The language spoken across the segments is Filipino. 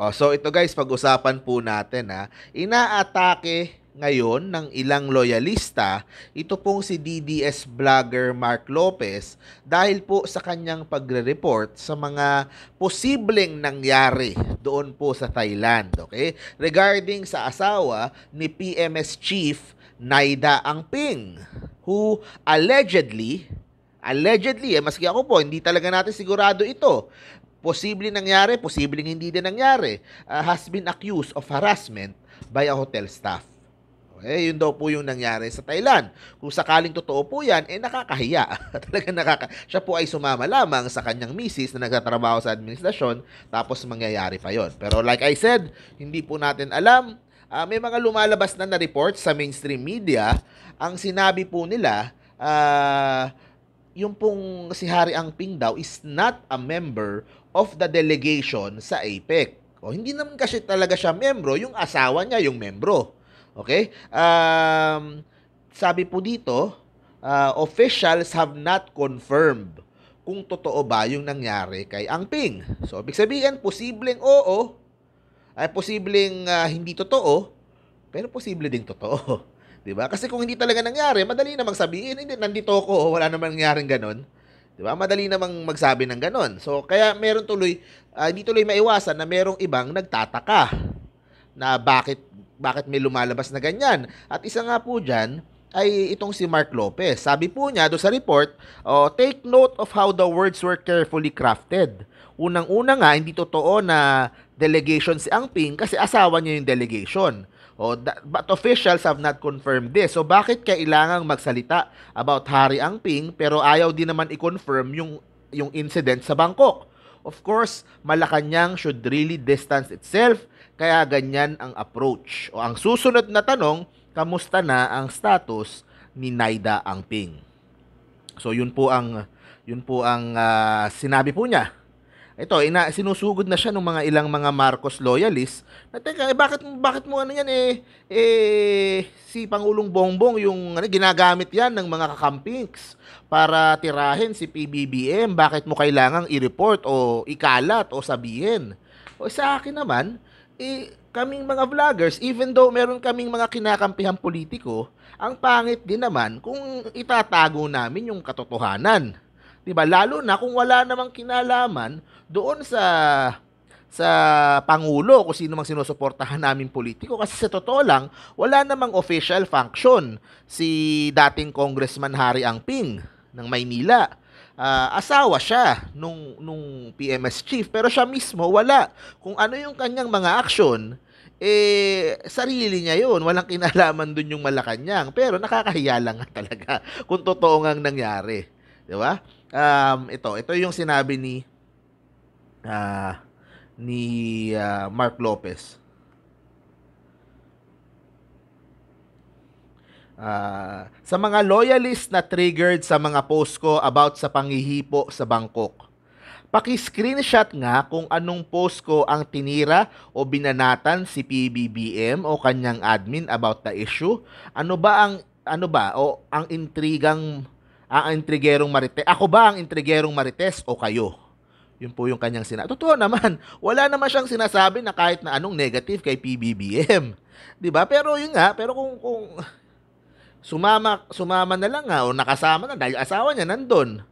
Oh, so ito guys, pag-usapan po natin ha. Inaatake ngayon ng ilang loyalista, ito pong si DDS vlogger Mark Lopez dahil po sa kanyang pagre-report sa mga posibleng nangyari doon po sa Thailand, okay? Regarding sa asawa ni PMS chief Naida Angping who allegedly allegedly, eh, maski ako po, hindi talaga natin sigurado ito, Posibleng nangyari, posibleng hindi din nangyari, uh, has been accused of harassment by a hotel staff. Okay, yun daw po yung nangyari sa Thailand. Kung sakaling totoo po yan, eh nakakahiya. Talaga nakaka... Siya po ay sumama lamang sa kanyang misis na nagtatrabaho sa administrasyon, tapos mangyayari pa yon. Pero like I said, hindi po natin alam. Uh, may mga lumalabas na na-report sa mainstream media. Ang sinabi po nila, ah... Uh, yung pong si Hari Angping daw is not a member of the delegation sa APEC. O, hindi naman kasi talaga siya membro, yung asawa niya yung membro. Okay? Um, sabi po dito, uh, officials have not confirmed kung totoo ba yung nangyari kay Angping. So, ibig sabihin, posibleng oo, ay posibleng uh, hindi totoo, pero posible ding totoo. 'Di ba? Kasi kung hindi talaga nangyari, madali namang sabihin, hindi nandito ako, oh, wala namang nangyaring ganun. 'Di ba? Madali namang magsabi ng ganun. So kaya meron tuloy uh, hindi tuloy maiwasan na merong ibang nagtataka na bakit bakit may lumalabas na ganyan. At isa nga po diyan, ay itong si Mark Lopez. Sabi po niya do sa report, oh, take note of how the words were carefully crafted. Unang-una nga, hindi totoo na delegation si Ang Angping kasi asawa niya yung delegation. O, but officials have not confirmed this. So bakit kailangang magsalita about Hari Ang Ping pero ayaw din naman i-confirm yung, yung incident sa Bangkok? Of course, Malacanang should really distance itself kaya ganyan ang approach. O ang susunod na tanong, kamusta na ang status ni Naida Ang Ping? So yun po ang yun po ang uh, sinabi po niya ito, ina, sinusugod na siya ng mga ilang mga Marcos loyalists na teka, eh, bakit, bakit mo ano yan eh, eh si Pangulong Bongbong yung ano, ginagamit yan ng mga kakampings para tirahin si PBBM, bakit mo kailangang i-report o ikalat o sabihin? O sa akin naman, eh, kaming mga vloggers, even though meron kaming mga kinakampihan politiko, ang pangit din naman kung itatago namin yung katotohanan. 'Di ba? Lalo na kung wala namang kinalaman doon sa sa Pangulo kung sino mang sinusuportahan namin politiko kasi sa totoo lang, wala namang official function si dating Congressman Hari Angping ng Maynila. Uh, asawa siya nung, nung PMS chief pero siya mismo wala. Kung ano yung kanyang mga action, eh, sarili niya yun. Walang kinalaman dun yung Malacanang. Pero nakakahiya lang nga talaga kung totoo nga nangyari. Di ba? Um, ito, ito yung sinabi ni uh, ni uh, Mark Lopez. Uh, sa mga loyalist na triggered sa mga post ko about sa panghihipo sa Bangkok. Paki-screenshot nga kung anong post ko ang tinira o binanatan si PBBM o kanyang admin about the issue. Ano ba ang ano ba o ang intrigang ang intrigerong Marites? Ako ba ang intrigerong Marites o kayo? Yun po yung kanyang sinabi. Totoo naman, wala naman siyang sinasabi na kahit na anong negative kay PBBM. 'Di ba? Pero yun nga, pero kung kung sumama sumama na lang nga o nakasama na dahil asawa niya nandoon.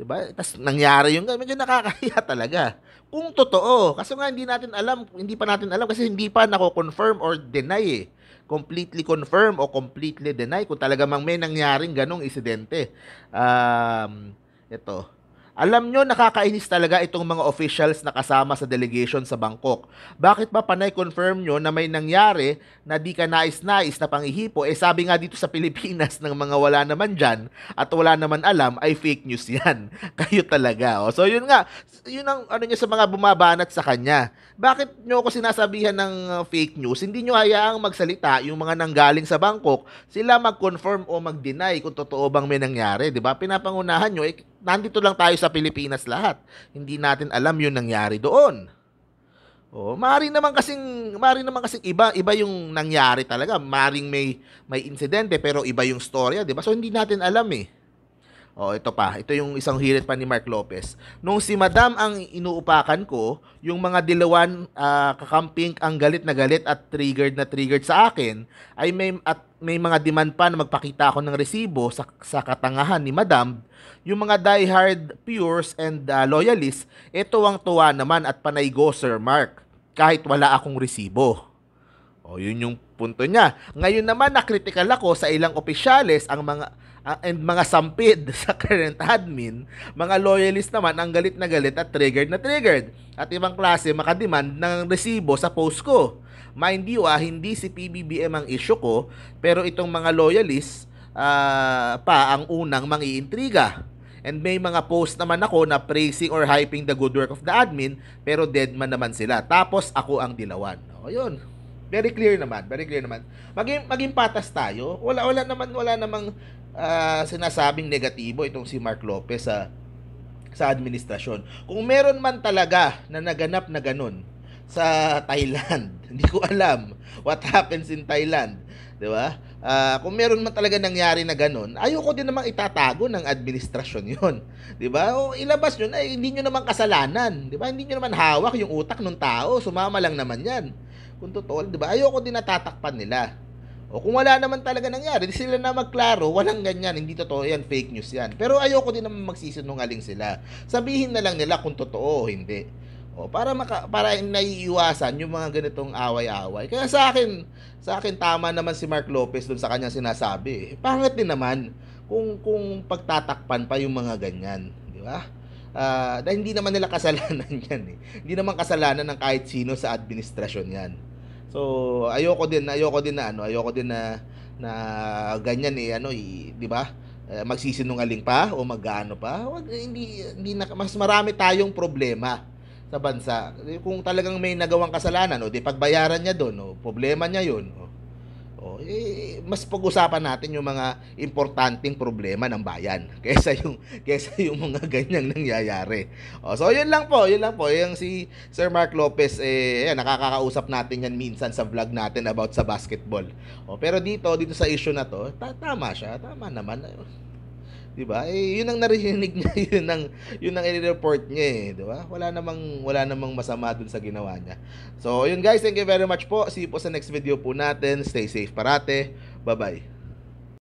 'Di ba? Tapos nangyari yung medyo nakakahiya talaga. Kung totoo, kasi nga hindi natin alam, hindi pa natin alam kasi hindi pa nako-confirm or deny eh completely confirm o completely deny kung talaga mang may nangyaring ganong insidente. Um, ito. Alam nyo, nakakainis talaga itong mga officials na kasama sa delegation sa Bangkok. Bakit ba panay confirm nyo na may nangyari na di ka nais-nais na pangihipo? Eh sabi nga dito sa Pilipinas ng mga wala naman dyan at wala naman alam ay fake news yan. Kayo talaga. Oh. So yun nga, yun ang ano nyo sa mga bumabanat sa kanya. Bakit nyo ako sinasabihan ng uh, fake news? Hindi nyo hayaang magsalita yung mga nanggaling sa Bangkok. Sila mag-confirm o mag-deny kung totoo bang may nangyari. ba diba? Pinapangunahan nyo, eh, nandito lang tayo sa Pilipinas lahat. Hindi natin alam yung nangyari doon. Oh, mari naman kasing mari naman kasing iba iba yung nangyari talaga. Maring may may insidente pero iba yung storya, 'di ba? So hindi natin alam eh. Oh, ito pa. Ito yung isang hirit pa ni Mark Lopez. Nung si Madam ang inuupakan ko, yung mga dilawan uh, ah, kakamping ang galit na galit at triggered na triggered sa akin, ay may at may mga demand pa na magpakita ako ng resibo sa, sa katangahan ni Madam, yung mga diehard pures and uh, loyalists, ito ang tuwa naman at panay go Sir Mark kahit wala akong resibo. O oh, yun yung punto niya. Ngayon naman nakritikal ako sa ilang opisyales ang mga Ah, and mga sampid sa current admin, mga loyalist naman ang galit na galit at triggered na triggered. At ibang klase makademand ng resibo sa post ko. Mind you ah, hindi si PBBM ang issue ko, pero itong mga loyalist uh, pa ang unang mangiintriga. And may mga post naman ako na praising or hyping the good work of the admin, pero dead man naman sila. Tapos ako ang dilawan. O oh, yun, very clear naman, very clear naman. Maging maging patas tayo. Wala wala naman wala namang uh, sinasabing negatibo itong si Mark Lopez sa sa administrasyon. Kung meron man talaga na naganap na ganun sa Thailand, hindi ko alam what happens in Thailand, 'di ba? Uh, kung meron man talaga nangyari na ganun, ayoko din namang itatago ng administrasyon 'yon, 'di ba? O ilabas 'yon, ay hindi niyo naman kasalanan, 'di ba? Hindi niyo naman hawak yung utak ng tao, sumama lang naman 'yan. Kung totoo, 'di ba? Ayoko din natatakpan nila. O kung wala naman talaga nangyari, di sila na magklaro, walang ganyan, hindi totoo yan, fake news yan. Pero ayoko din naman magsisinungaling sila. Sabihin na lang nila kung totoo o hindi. O, para maka, para naiiwasan yung mga ganitong away-away. Kaya sa akin, sa akin tama naman si Mark Lopez dun sa kanya sinasabi. pangit din naman kung kung pagtatakpan pa yung mga ganyan, di ba? Uh, dahil hindi naman nila kasalanan yan eh. Hindi naman kasalanan ng kahit sino sa administrasyon yan. So ayoko din, ayoko din na ano, ayoko din na na ganyan eh ano, eh, 'di ba? Eh, magsisinungaling pa o magano pa? Wag hindi hindi na, mas marami tayong problema sa bansa. Kung talagang may nagawang kasalanan, o di pagbayaran niya doon, o problema niya 'yon. Oh, eh, mas pag-usapan natin yung mga importanteng problema ng bayan kaysa yung kaysa yung mga ganyang nangyayari. Oh, so yun lang po, yun lang po yung si Sir Mark Lopez eh ayan, nakakausap natin yan minsan sa vlog natin about sa basketball. Oh, pero dito dito sa issue na to, tama siya, tama naman. 'di ba? Eh, 'yun ang narinig niya, 'yun ang 'yun ang i-report niya eh, 'di ba? Wala namang wala namang masama dun sa ginawa niya. So, 'yun guys, thank you very much po. See you po sa next video po natin. Stay safe parate. Bye-bye.